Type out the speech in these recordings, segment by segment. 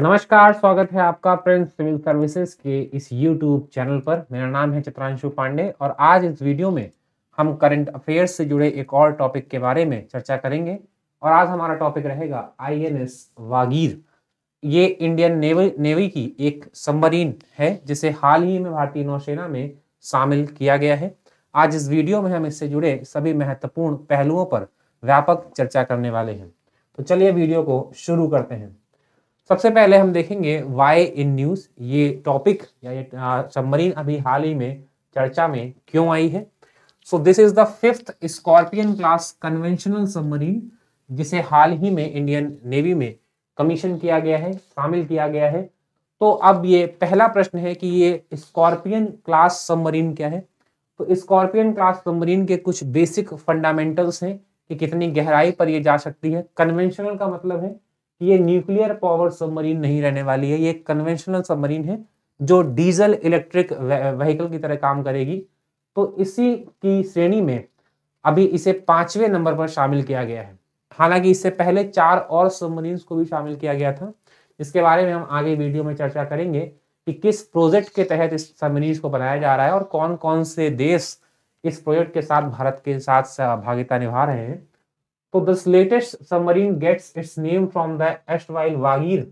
नमस्कार स्वागत है आपका प्रिंस सिविल सर्विसेज के इस यूट्यूब चैनल पर मेरा नाम है चित्रांशु पांडे और आज इस वीडियो में हम करंट अफेयर्स से जुड़े एक और टॉपिक के बारे में चर्चा करेंगे और आज हमारा टॉपिक रहेगा आईएनएस वागीर ये इंडियन नेवी नेवी की एक सबमरीन है जिसे हाल ही में भारतीय नौसेना में शामिल किया गया है आज इस वीडियो में हम इससे जुड़े सभी महत्वपूर्ण पहलुओं पर व्यापक चर्चा करने वाले हैं तो चलिए वीडियो को शुरू करते हैं सबसे पहले हम देखेंगे वाई इन न्यूज़ ये टॉपिक या ये सबमरीन अभी हाल ही में चर्चा में क्यों आई है so this is the fifth Scorpion class conventional submarine जिसे हाल ही में इंडियन नेवी में कमीशन किया गया है शामिल किया गया है तो अब ये पहला प्रश्न है कि ये स्कॉर्पियन क्लास सबमरीन क्या है तो स्कॉर्पियन क्लास सबमरीन के कुछ बेसिक फंडामेंटल्स हैं कि कितनी गहराई पर ये जा सकती है कन्वेंशनल का मतलब है ये न्यूक्लियर पावर सबमरीन नहीं रहने वाली है ये कन्वेंशनल सबमरीन है जो डीजल इलेक्ट्रिक व्हीकल की तरह काम करेगी तो इसी की श्रेणी में अभी इसे पांचवें नंबर पर शामिल किया गया है हालांकि इससे पहले चार और सबमरीन्स को भी शामिल किया गया था इसके बारे में हम आगे वीडियो में चर्चा करेंगे कि किस प्रोजेक्ट के तहत इस सबमरीन को बनाया जा रहा है और कौन कौन से देश इस प्रोजेक्ट के साथ भारत के साथ सहभागिता निभा रहे हैं तो this latest submarine gets its name from the erstwhile Vagir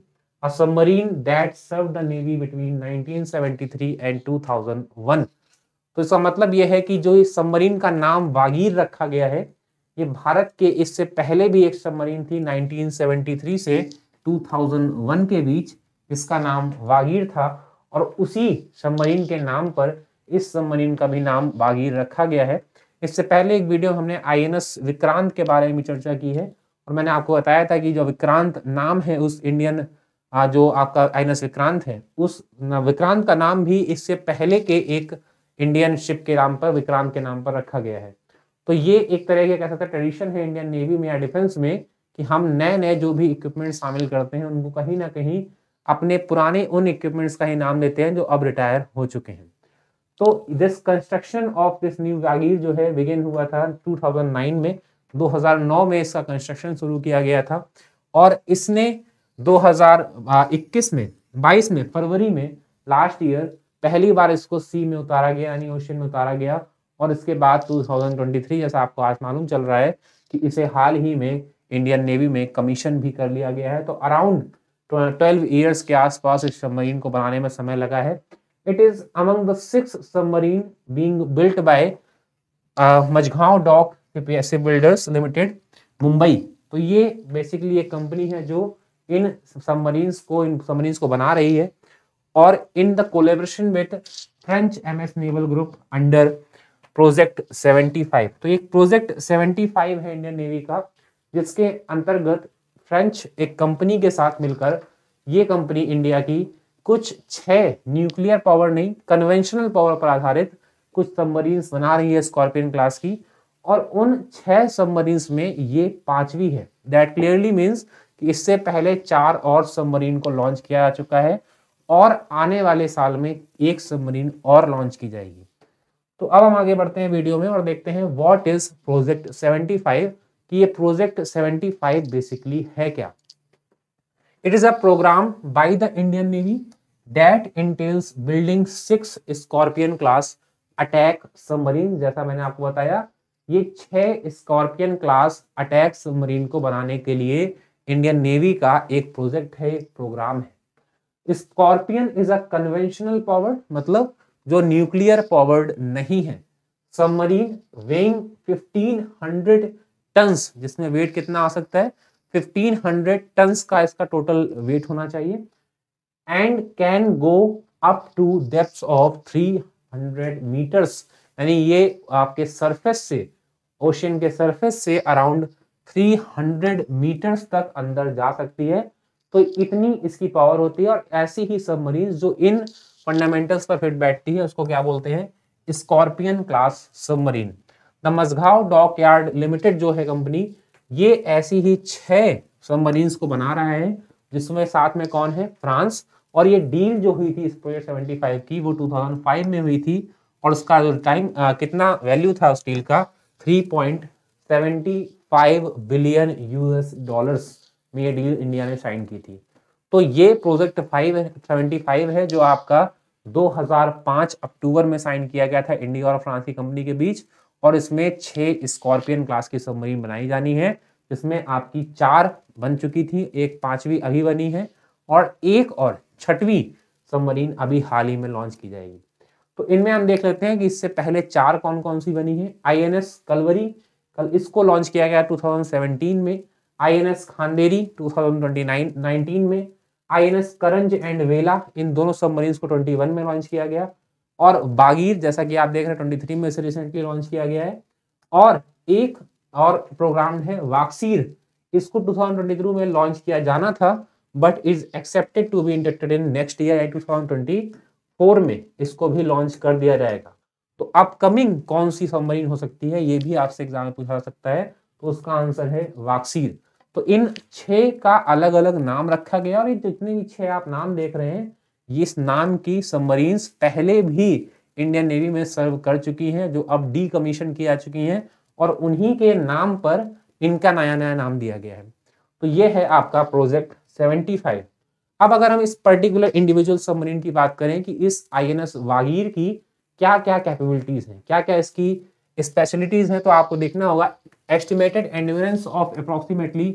a submarine that serve the navy between 1973 and 2001. तो इसका मतलब यह है कि जो इस सबमरीन का नाम वागीर रखा गया है ये भारत के इससे पहले भी एक सबमरीन थी 1973 से 2001 के बीच इसका नाम वागीर था और उसी सबमरीन के नाम पर इस सबमरीन का भी नाम वागीर रखा गया है इससे पहले एक वीडियो हमने आईएनएस विक्रांत के बारे में चर्चा की है और मैंने आपको बताया था कि जो विक्रांत नाम है उस इंडियन जो आपका आईएनएस विक्रांत है उस विक्रांत का नाम भी इससे पहले के एक इंडियन शिप के नाम पर विक्रांत के नाम पर रखा गया है तो ये एक तरह के कह सकते हैं ट्रेडिशन है इंडियन नेवी में या डिफेंस में कि हम नए नए जो भी इक्विपमेंट शामिल करते हैं उनको कहीं ना कहीं अपने पुराने उन इक्विपमेंट्स का ही नाम देते हैं जो अब रिटायर हो चुके हैं तो this construction of this new Vagir जो है बिगिन हुआ था 2009 में 2009 में इसका कंस्ट्रक्शन शुरू किया गया था और इसने 2021 में 22 में फरवरी में लास्ट ईयर पहली बार इसको सी में उतारा गया यानी ओशन में उतारा गया और इसके बाद 2023 जैसा आपको आज मालूम चल रहा है कि इसे हाल ही में इंडियन नेवी में कमीशन भी कर लिया गया है तो अराउंड ट्वेल्व ईयर्स के आसपास इस सबमरीन को बनाने में समय लगा है it is among the six submarine being built by uh, dock Dock builders limited Mumbai तो ये बेसिकली एक कंपनी है जो इन सबमरीन को इन सबमरीन को बना रही है और in the collaboration with French M S naval group under project 75 तो एक प्रोजेक्ट 75 है इंडियन नेवी का जिसके अंतर्गत फ्रेंच एक कंपनी के साथ मिलकर ये कंपनी इंडिया की कुछ छह न्यूक्लियर पावर नहीं कन्वेंशनल पावर पर आधारित कुछ सबमरीन बना रही है स्कॉर्पियन क्लास की और उन छह सबमरीन में ये पांचवी है दैट क्लियरली मीन्स कि इससे पहले चार और सबमरीन को लॉन्च किया जा चुका है और आने वाले साल में एक सबमरीन और लॉन्च की जाएगी तो अब हम आगे बढ़ते हैं वीडियो में और देखते हैं व्हाट इज प्रोजेक्ट 75 कि ये प्रोजेक्ट 75 बेसिकली है क्या it is a program by the Indian navy that entails building six Scorpion class attack submarine जैसा मैंने आपको बताया ये छह स्कॉर्पियन क्लास अटैक सबमरीन को बनाने के लिए इंडियन नेवी का एक प्रोजेक्ट है एक प्रोग्राम है Scorpion is a conventional power मतलब जो न्यूक्लियर पावर्ड नहीं है सबमरीन वेइंग 1500 टन्स जिसमें वेट कितना आ सकता है 1500 टन्स का इसका टोटल वेट होना चाहिए can go up to depth of three 300 metres यानी ये आपके सरफेस से ओशन के सरफेस से अराउंड 300 मीटर्स तक अंदर जा सकती है तो इतनी इसकी पावर होती है और ऐसी ही सबमरीन जो इन फंडामेंटल्स पर फिट बैठती है उसको क्या बोलते हैं Scorpion class submarine the Mazagon dockyard limited जो है कंपनी ये ऐसी ही छह सबमरीन्स को बना रहा है जिसमें साथ में कौन है फ्रांस और ये डील जो हुई थी इस प्रोजेक्ट फाइव की वो टू थाउजेंड फाइव में हुई थी और उसका जो टाइम कितना वैल्यू था उस डील का three point seventy five billion US dollars में ये डील इंडिया ने साइन की थी तो ये प्रोजेक्ट फाइव सेवेंटी फाइव है जो आपका दो हजार पांच अक्टूबर में साइन किया गया था इंडिया और फ्रांस की कंपनी के बीच और इसमें छह स्कॉर्पियन क्लास की सबमरीन बनाई जानी है जिसमें आपकी चार बन चुकी थी एक पांचवी अभी बनी है और एक और छठवीं सबमरीन अभी हाल ही में लॉन्च की जाएगी तो इनमें हम देख लेते हैं कि इससे पहले चार कौन कौन सी बनी है आईएनएस कलवरी कल इसको लॉन्च किया गया 2017 में आईएनएस खानदेरी 2019 में आईएनएस करंज एंड वेला इन दोनों सबमरीन को 21 में लॉन्च किया गया और बागीर जैसा कि आप देख रहे हैं 23 में इसे रिसेंटली लॉन्च किया गया है और एक और प्रोग्राम है वाक्सीर इसको टू में लॉन्च किया जाना था but is expected to be inducted in next year twenty four में इसको भी लॉन्च कर दिया जाएगा तो अपकमिंग कौन सी सबमरीन हो सकती है ये भी आपसे एग्जाम पूछा जा सकता है तो उसका आंसर है वाक्सीर तो इन छः का अलग अलग नाम रखा गया और ये जितने भी छः आप नाम देख रहे हैं ये इस नाम की सबमरीन्स पहले भी इंडियन नेवी में सर्व कर चुकी हैं जो अब डी कमीशन की आ चुकी हैं और उन्हीं के नाम पर इनका नया नया नाम दिया गया है तो ये है आपका प्रोजेक्ट 75 अब अगर हम इस पर्टिकुलर इंडिविजुअल सबमरीन की बात करें कि इस आईएनएस वागीर की क्या क्या कैपेबिलिटीज हैं क्या क्या इसकी स्पेशलिटीज हैं तो आपको देखना होगा estimated endurance of approximately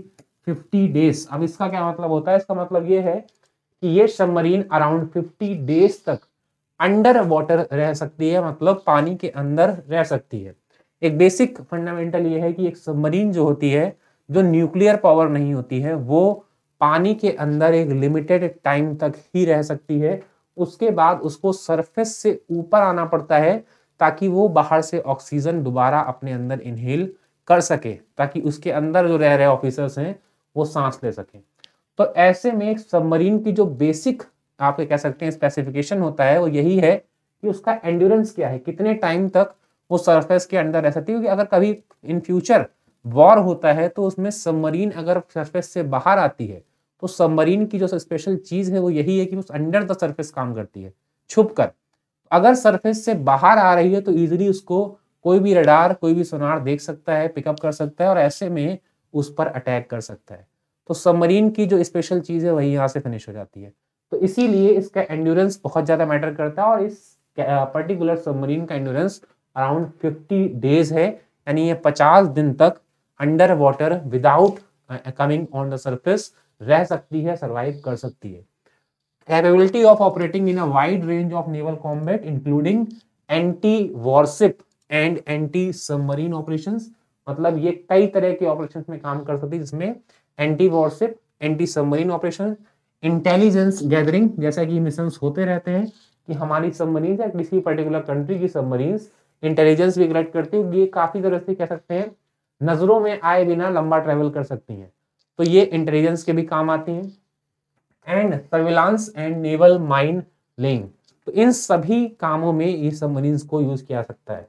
50 days अब इसका क्या मतलब होता है इसका मतलब ये है कि ये सबमरीन अराउंड 50 डेज तक अंडर वाटर रह सकती है मतलब पानी के अंदर रह सकती है एक बेसिक फंडामेंटल ये है कि एक सबमरीन जो होती है जो न्यूक्लियर पावर नहीं होती है वो पानी के अंदर एक लिमिटेड टाइम तक ही रह सकती है उसके बाद उसको सरफेस से ऊपर आना पड़ता है ताकि वो बाहर से ऑक्सीजन दोबारा अपने अंदर इनहेल कर सके ताकि उसके अंदर जो रह रहे ऑफिसर्स हैं वो सांस ले सकें तो ऐसे में एक सबमरीन की जो बेसिक आप कह सकते हैं स्पेसिफिकेशन होता है वो यही है कि उसका एंडोरेंस क्या है कितने टाइम तक वो सरफेस के अंदर रह सकती है क्योंकि अगर कभी इन फ्यूचर वॉर होता है तो उसमें सबमरीन अगर सरफेस से बाहर आती है तो सबमरीन की जो स्पेशल चीज़ है वो यही है कि वो अंडर द सरफेस काम करती है छुप कर अगर सरफेस से बाहर आ रही है तो ईजिली उसको कोई भी रडार कोई भी सोनार देख सकता है पिकअप कर सकता है और ऐसे में उस पर अटैक कर सकता है तो सबमरीन की जो स्पेशल चीज़ है वही यहाँ से फिनिश हो जाती है तो इसीलिए इसका एंडोरेंस बहुत ज़्यादा मैटर करता है और इस पर्टिकुलर सबमरीन का एंडोरेंस अराउंड फिफ्टी डेज है यानी ये पचास दिन तक under water without coming on the surface रह सकती है सर्वाइव कर सकती है capability of operating in a wide range of naval combat including anti warship and anti submarine operation मतलब ये कई तरह के ऑपरेशन में काम कर सकती है जिसमें anti warship anti submarine operation intelligence gathering जैसा कि मिशन होते रहते हैं कि हमारी सबमरीन या किसी पर्टिकुलर कंट्री की सबमरीन इंटेलिजेंस भी कलेक्ट करती है ये काफी तरह से कह सकते हैं नजरों में आए बिना लंबा ट्रेवल कर सकती हैं तो ये इंटेलिजेंस के भी काम आती हैं and surveillance and naval minelaying तो इन सभी कामों में ये सबमरीन को यूज किया सकता है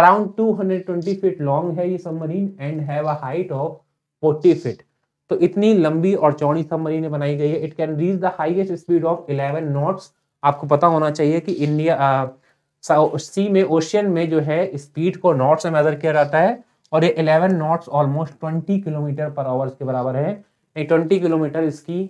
अराउंड 220 फीट लॉन्ग है ये submarine and have a height of 40 feet तो इतनी लंबी और चौड़ी सबमरीन बनाई गई है it can reach the highest speed of eleven knots आपको पता होना चाहिए कि इंडिया सी uh, में ओशियन में जो है स्पीड को नॉट से मेजर किया जाता है और ये 11 knots almost 20 kilometre per hours के बराबर है यानी 20 किलोमीटर इसकी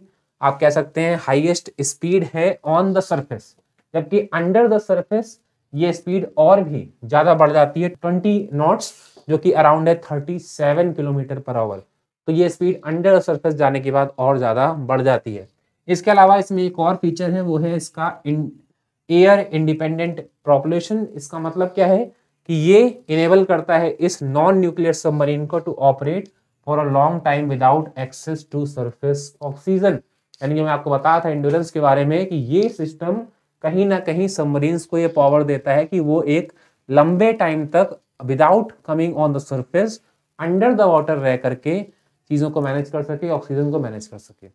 आप कह सकते हैं हाईएस्ट स्पीड है ऑन द सरफेस जबकि अंडर द सरफेस ये स्पीड और भी ज़्यादा बढ़ जाती है ट्वेंटी नॉट्स जो कि अराउंड है सेवन किलोमीटर पर आवर तो ये स्पीड अंडर द सर्फेस जाने के बाद और ज़्यादा बढ़ जाती है इसके अलावा इसमें एक और फीचर है वो है इसका एयर इंडिपेंडेंट प्रॉपुलेशन इसका मतलब क्या है कि ये इनेबल करता है इस नॉन न्यूक्लियर सबमरीन को to operate for a long time without access to surface oxygen यानी कि मैं आपको बताया था इंडोरेंस के बारे में कि ये सिस्टम कहीं ना कहीं सबमरीन्स को ये पावर देता है कि वो एक लंबे टाइम तक without coming on the surface under the water रह करके चीज़ों को मैनेज कर सके ऑक्सीजन को मैनेज कर सके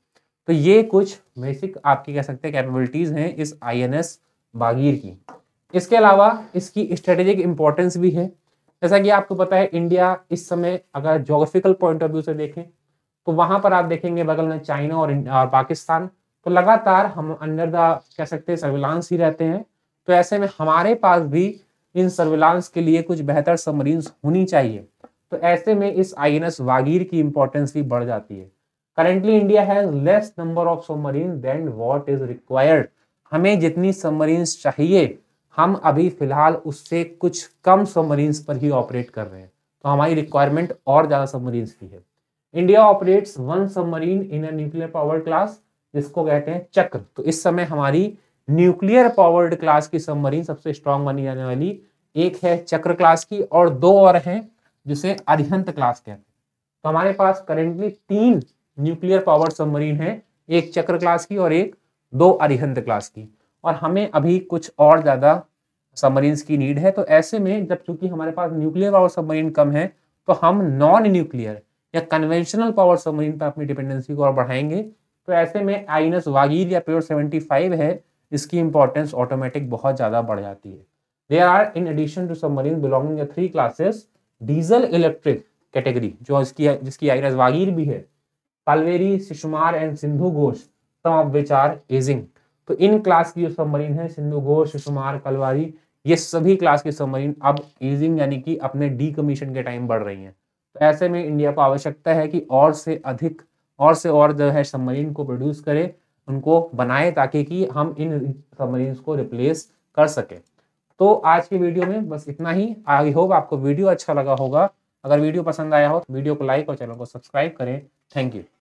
तो ये कुछ बेसिक आपकी कह सकते हैं कैपेबिलिटीज़ हैं इस आईएनएस बागीर की इसके अलावा इसकी स्ट्रेटेजिक इंपॉर्टेंस भी है जैसा कि आपको पता है इंडिया इस समय अगर जोग्राफिकल पॉइंट ऑफ व्यू से देखें तो वहां पर आप देखेंगे बगल में चाइना और, और पाकिस्तान तो लगातार हम अंडर द कह सकते हैं सर्विलांस ही रहते हैं तो ऐसे में हमारे पास भी इन सर्विलांस के लिए कुछ बेहतर सबमरीन्स होनी चाहिए तो ऐसे में इस आई एन एस वागीर की इंपॉर्टेंस भी बढ़ जाती है currently India has less number of submarine than what is required हमें जितनी सबमरीन्स चाहिए हम अभी फिलहाल उससे कुछ कम सबमरीन्स पर ही ऑपरेट कर रहे हैं तो हमारी रिक्वायरमेंट और ज़्यादा सबमरीन्स की है India operates one submarine in nuclear powered class जिसको कहते हैं चक्र तो इस समय हमारी न्यूक्लियर पावर्ड क्लास की सबमरीन सबसे स्ट्रांग मानी जाने वाली एक है चक्र क्लास की और दो और हैं जिसे अरिहंत क्लास कहते हैं तो हमारे पास करेंटली तीन न्यूक्लियर पावर्ड सबमरीन है एक चक्र क्लास की और एक दो अरिहंत क्लास की और हमें अभी कुछ और ज़्यादा सबमरीन्स की नीड है तो ऐसे में जब चूंकि हमारे पास न्यूक्लियर पावर सबमरीन कम है तो हम नॉन न्यूक्लियर या कन्वेंशनल पावर सबमरीन पर अपनी डिपेंडेंसी को और बढ़ाएंगे तो ऐसे में आइनस वागीर या प्योर सेवेंटी फाइव है इसकी इंपॉर्टेंस ऑटोमेटिक बहुत ज़्यादा बढ़ जाती है there are in addition to submarine belonging three classes diesel electric category जो इसकी जिसकी आइनस वागीर भी है Kalvari Shishumar and Sindhughosh some of which are ageing तो इन क्लास की जो सबमरीन है सिंधु घोष सुमार कलवारी ये सभी क्लास की सबमरीन अब ईजिंग यानी कि अपने डी कमीशन के टाइम बढ़ रही हैं तो ऐसे में इंडिया को आवश्यकता है कि और से अधिक और से और जो है सबमरीन को प्रोड्यूस करे उनको बनाए ताकि कि हम इन सबमरीन को रिप्लेस कर सकें तो आज की वीडियो में बस इतना ही आई होप आपको वीडियो अच्छा लगा होगा अगर वीडियो पसंद आया हो तो वीडियो को लाइक और चैनल को सब्सक्राइब करें थैंक यू